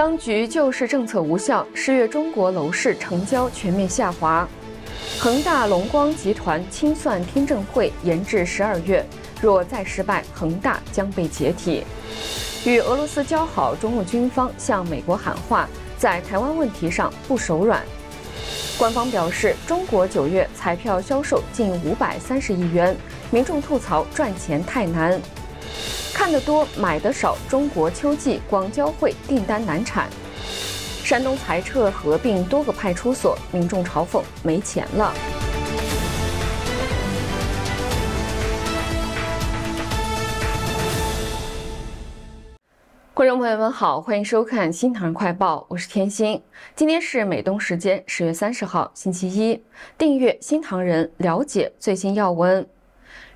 当局救市政策无效，十月中国楼市成交全面下滑。恒大、龙光集团清算听证会延至十二月，若再失败，恒大将被解体。与俄罗斯交好，中路军方向美国喊话，在台湾问题上不手软。官方表示，中国九月彩票销售近五百三十亿元，民众吐槽赚钱太难。看得多，买得少。中国秋季广交会订单难产。山东裁撤合并多个派出所，民众嘲讽没钱了。观众朋友们好，欢迎收看《新唐人快报》，我是天心。今天是美东时间十月三十号，星期一。订阅《新唐人》，了解最新要闻。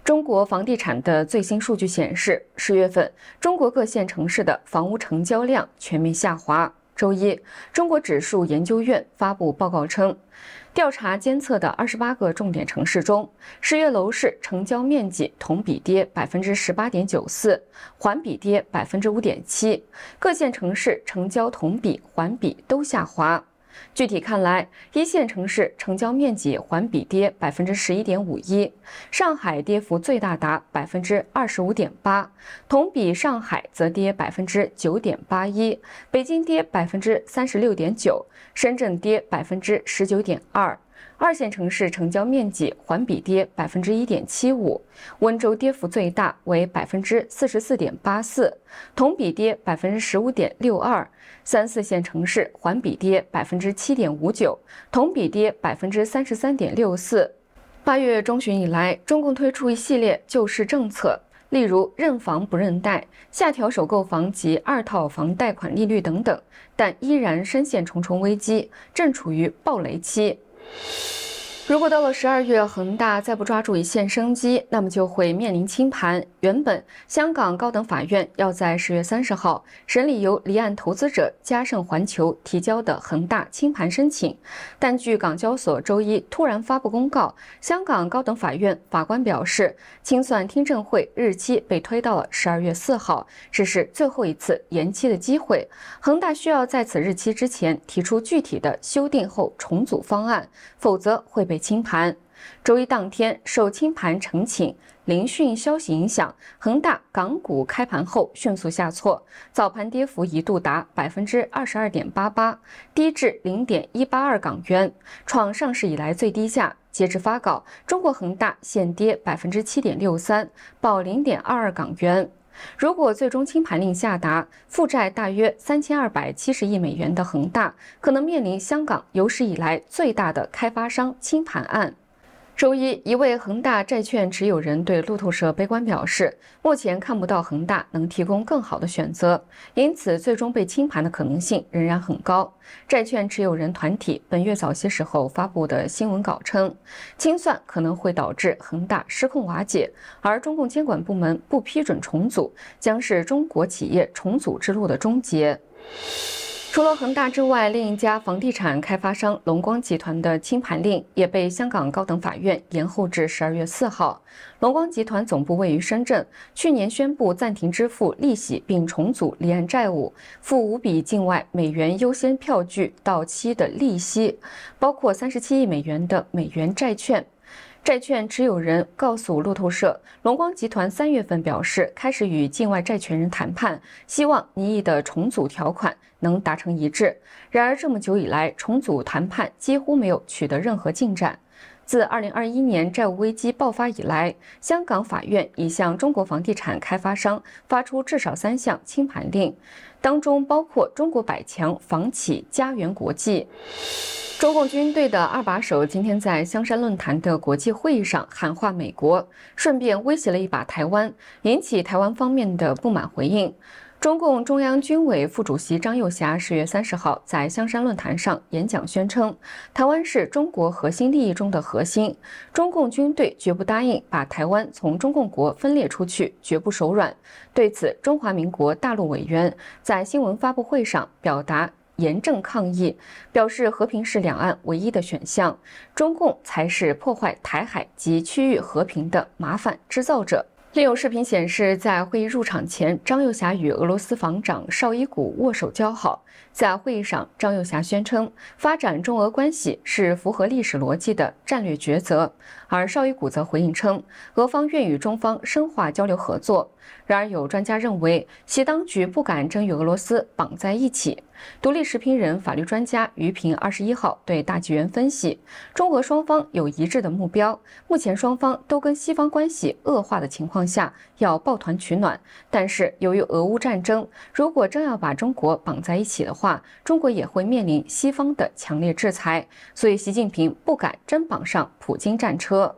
中国房地产的最新数据显示，十月份中国各线城市的房屋成交量全面下滑。周一，中国指数研究院发布报告称，调查监测的二十八个重点城市中，十月楼市成交面积同比跌百分之十八点九四，环比跌百分之五点七，各线城市成交同比、环比都下滑。具体看来，一线城市成交面积环比跌百分之十一点五一，上海跌幅最大达百分之二十五点八，同比上海则跌百分之九点八一，北京跌百分之三十六点九，深圳跌百分之十九点二。二线城市成交面积环比跌百分之一点七五，温州跌幅最大为百分之四十四点八四，同比跌百分之十五点六二。三四线城市环比跌百分之七点五九，同比跌百分之三十三点六四。八月中旬以来，中共推出一系列救市政策，例如认房不认贷、下调首购房及二套房贷款利率等等，但依然深陷重重危机，正处于暴雷期。Yeah. 如果到了十二月，恒大再不抓住一线生机，那么就会面临清盘。原本香港高等法院要在十月三十号审理由离岸投资者嘉盛环球提交的恒大清盘申请，但据港交所周一突然发布公告，香港高等法院法官表示，清算听证会日期被推到了十二月四号，这是最后一次延期的机会。恒大需要在此日期之前提出具体的修订后重组方案，否则会被。清盘，周一当天受清盘申请、聆讯消息影响，恒大港股开盘后迅速下挫，早盘跌幅一度达百分之二十二点八八，低至零点一八二港元，创上市以来最低价。截至发稿，中国恒大现跌百分之七点六三，报零点二二港元。如果最终清盘令下达，负债大约三千二百七十亿美元的恒大，可能面临香港有史以来最大的开发商清盘案。周一，一位恒大债券持有人对路透社悲观表示：“目前看不到恒大能提供更好的选择，因此最终被清盘的可能性仍然很高。”债券持有人团体本月早些时候发布的新闻稿称，清算可能会导致恒大失控瓦解，而中共监管部门不批准重组，将是中国企业重组之路的终结。除了恒大之外，另一家房地产开发商龙光集团的清盘令也被香港高等法院延后至十二月四号。龙光集团总部位于深圳，去年宣布暂停支付利息并重组离岸债务，付五笔境外美元优先票据到期的利息，包括三十七亿美元的美元债券。债券持有人告诉路透社，龙光集团三月份表示开始与境外债权人谈判，希望拟议的重组条款能达成一致。然而这么久以来，重组谈判几乎没有取得任何进展。自二零二一年债务危机爆发以来，香港法院已向中国房地产开发商发出至少三项清盘令，当中包括中国百强房企家园国际。中共军队的二把手今天在香山论坛的国际会议上喊话美国，顺便威胁了一把台湾，引起台湾方面的不满回应。中共中央军委副主席张又侠十月三十号在香山论坛上演讲，宣称台湾是中国核心利益中的核心，中共军队绝不答应把台湾从中共国分裂出去，绝不手软。对此，中华民国大陆委员在新闻发布会上表达严正抗议，表示和平是两岸唯一的选项，中共才是破坏台海及区域和平的麻烦制造者。另有视频显示，在会议入场前，张幼霞与俄罗斯防长绍伊古握手交好。在会议上，张幼霞宣称，发展中俄关系是符合历史逻辑的战略抉择，而绍伊古则回应称，俄方愿与中方深化交流合作。然而，有专家认为，习当局不敢真与俄罗斯绑在一起。独立时评人、法律专家于平二十一号对大纪元分析：中俄双方有一致的目标，目前双方都跟西方关系恶化的情况下，要抱团取暖。但是，由于俄乌战争，如果真要把中国绑在一起的话，中国也会面临西方的强烈制裁。所以，习近平不敢真绑上普京战车。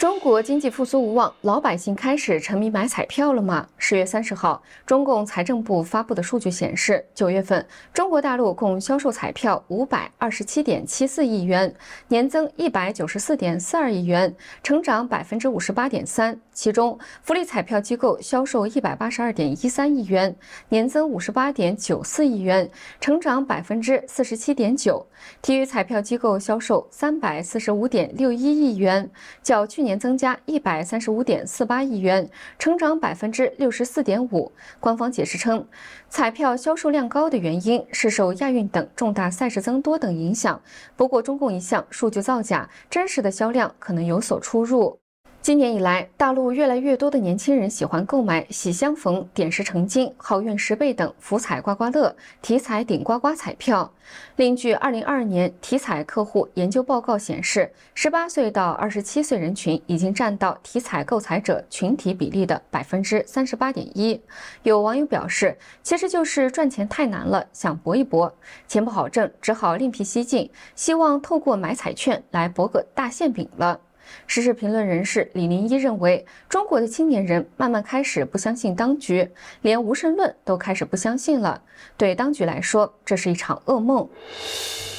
中国经济复苏无望，老百姓开始沉迷买彩票了吗？十月三十号，中共财政部发布的数据显示，九月份中国大陆共销售彩票五百二十七点七四亿元，年增一百九十四点四二亿元，成长百分之五十八点三。其中，福利彩票机构销售一百八十二点一三亿元，年增五十八点九四亿元，成长百分之四十七点九。体育彩票机构销售三百四十五点六一亿元，较去年。年增加一百三十五点四八亿元，成长百分之六十四点五。官方解释称，彩票销售量高的原因是受亚运等重大赛事增多等影响。不过，中共一项数据造假，真实的销量可能有所出入。今年以来，大陆越来越多的年轻人喜欢购买“喜相逢”“点石成金”“好运十倍”等福彩刮刮乐、体彩顶刮刮彩票。另据二零二二年体彩客户研究报告显示，十八岁到二十七岁人群已经占到体彩购彩者群体比例的百分之三十八点一。有网友表示，其实就是赚钱太难了，想搏一搏，钱不好挣，只好另辟蹊径，希望透过买彩券来博个大馅饼了。时事评论人士李林一认为，中国的青年人慢慢开始不相信当局，连无神论都开始不相信了。对当局来说，这是一场噩梦。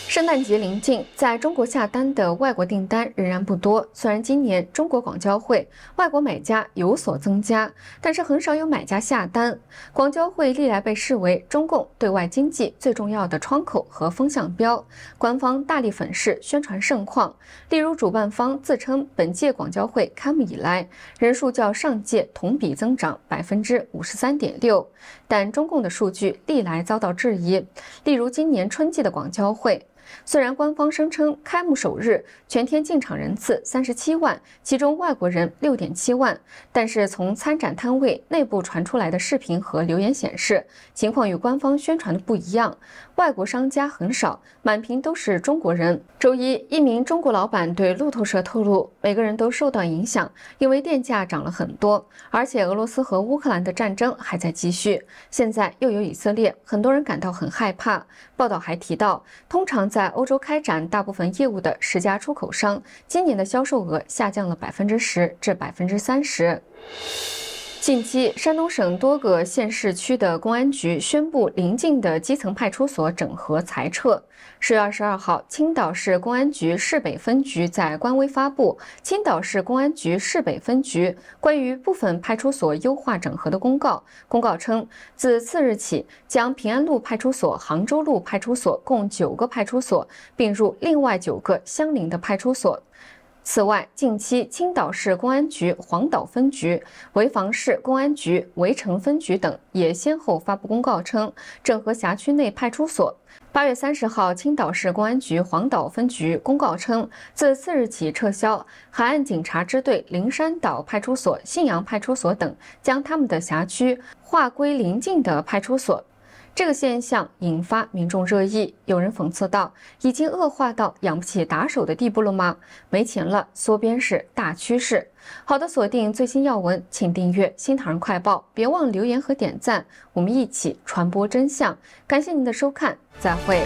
圣诞节临近，在中国下单的外国订单仍然不多。虽然今年中国广交会外国买家有所增加，但是很少有买家下单。广交会历来被视为中共对外经济最重要的窗口和风向标，官方大力粉饰宣传盛况，例如主办方自称。本届广交会开幕以来，人数较上届同比增长百分之五十三点六，但中共的数据历来遭到质疑。例如，今年春季的广交会。虽然官方声称开幕首日全天进场人次三十七万，其中外国人六点七万，但是从参展摊位内部传出来的视频和留言显示，情况与官方宣传的不一样。外国商家很少，满屏都是中国人。周一，一名中国老板对路透社透露，每个人都受到影响，因为电价涨了很多，而且俄罗斯和乌克兰的战争还在继续，现在又有以色列，很多人感到很害怕。报道还提到，通常。在欧洲开展大部分业务的十家出口商，今年的销售额下降了百分之十至百分之三十。近期，山东省多个县市区的公安局宣布临近的基层派出所整合裁撤。十月二十二号，青岛市公安局市北分局在官微发布《青岛市公安局市北分局关于部分派出所优化整合的公告》。公告称，自次日起，将平安路派出所、杭州路派出所共九个派出所并入另外九个相邻的派出所。此外，近期青岛市公安局黄岛分局、潍坊市公安局潍城分局等也先后发布公告称，整合辖区内派出所。八月三十号，青岛市公安局黄岛分局公告称，自次日起撤销海岸警察支队灵山岛派出所、信阳派出所等，将他们的辖区划归临近的派出所。这个现象引发民众热议，有人讽刺道：“已经恶化到养不起打手的地步了吗？没钱了，缩编是大趋势。”好的，锁定最新要闻，请订阅《新唐人快报》，别忘留言和点赞，我们一起传播真相。感谢您的收看，再会。